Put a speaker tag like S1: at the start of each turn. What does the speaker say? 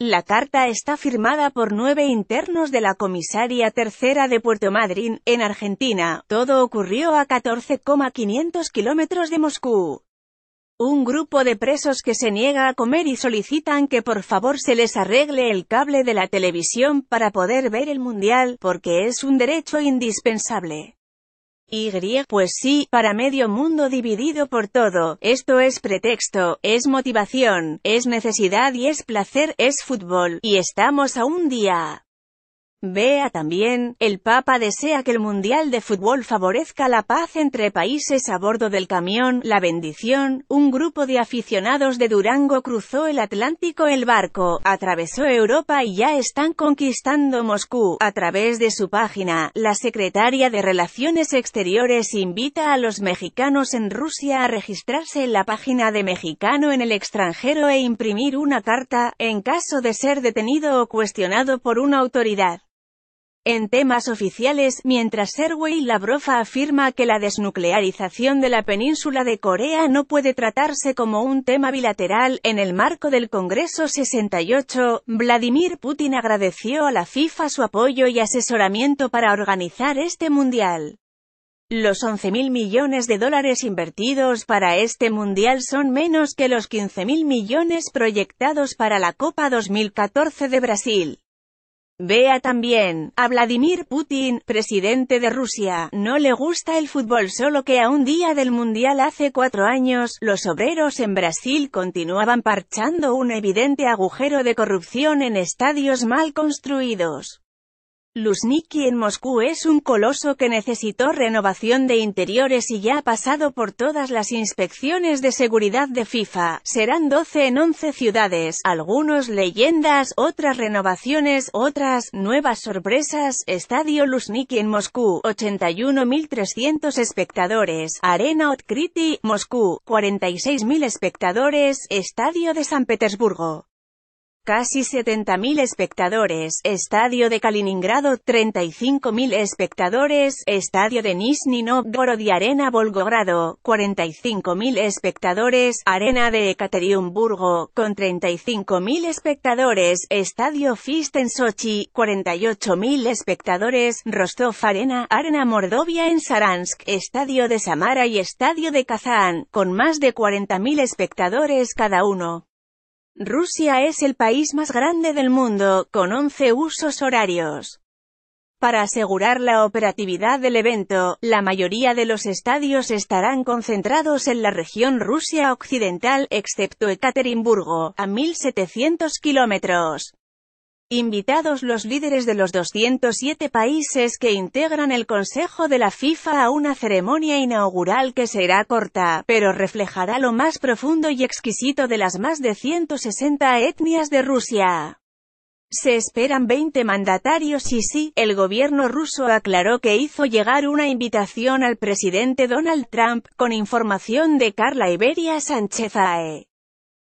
S1: La carta está firmada por nueve internos de la Comisaría Tercera de Puerto Madryn, en Argentina. Todo ocurrió a 14,500 kilómetros de Moscú. Un grupo de presos que se niega a comer y solicitan que por favor se les arregle el cable de la televisión para poder ver el mundial, porque es un derecho indispensable. Y pues sí, para medio mundo dividido por todo, esto es pretexto, es motivación, es necesidad y es placer, es fútbol, y estamos a un día. Vea también, el Papa desea que el Mundial de Fútbol favorezca la paz entre países a bordo del camión La Bendición, un grupo de aficionados de Durango cruzó el Atlántico el barco, atravesó Europa y ya están conquistando Moscú. A través de su página, la secretaria de Relaciones Exteriores invita a los mexicanos en Rusia a registrarse en la página de Mexicano en el extranjero e imprimir una carta, en caso de ser detenido o cuestionado por una autoridad. En temas oficiales, mientras Sergei Lavrov afirma que la desnuclearización de la península de Corea no puede tratarse como un tema bilateral, en el marco del Congreso 68, Vladimir Putin agradeció a la FIFA su apoyo y asesoramiento para organizar este mundial. Los 11.000 millones de dólares invertidos para este mundial son menos que los 15.000 millones proyectados para la Copa 2014 de Brasil. Vea también, a Vladimir Putin, presidente de Rusia, no le gusta el fútbol solo que a un día del Mundial hace cuatro años, los obreros en Brasil continuaban parchando un evidente agujero de corrupción en estadios mal construidos. Luzhniki en Moscú es un coloso que necesitó renovación de interiores y ya ha pasado por todas las inspecciones de seguridad de FIFA. Serán 12 en 11 ciudades, algunos leyendas, otras renovaciones, otras nuevas sorpresas. Estadio Luzhniki en Moscú, 81.300 espectadores. Arena Otkriti, Moscú, 46.000 espectadores. Estadio de San Petersburgo casi 70.000 espectadores, Estadio de Kaliningrado, 35.000 espectadores, Estadio de Nizhny Novgorod y Arena Volgogrado, 45.000 espectadores, Arena de Ekaterinburgo, con 35.000 espectadores, Estadio Fist en Sochi, 48.000 espectadores, Rostov Arena, Arena Mordovia en Saransk, Estadio de Samara y Estadio de Kazán, con más de 40.000 espectadores cada uno. Rusia es el país más grande del mundo, con 11 usos horarios. Para asegurar la operatividad del evento, la mayoría de los estadios estarán concentrados en la región Rusia occidental, excepto Ekaterimburgo, a 1.700 kilómetros. Invitados los líderes de los 207 países que integran el Consejo de la FIFA a una ceremonia inaugural que será corta, pero reflejará lo más profundo y exquisito de las más de 160 etnias de Rusia. Se esperan 20 mandatarios y sí, el gobierno ruso aclaró que hizo llegar una invitación al presidente Donald Trump, con información de Carla Iberia Sánchez -Ae.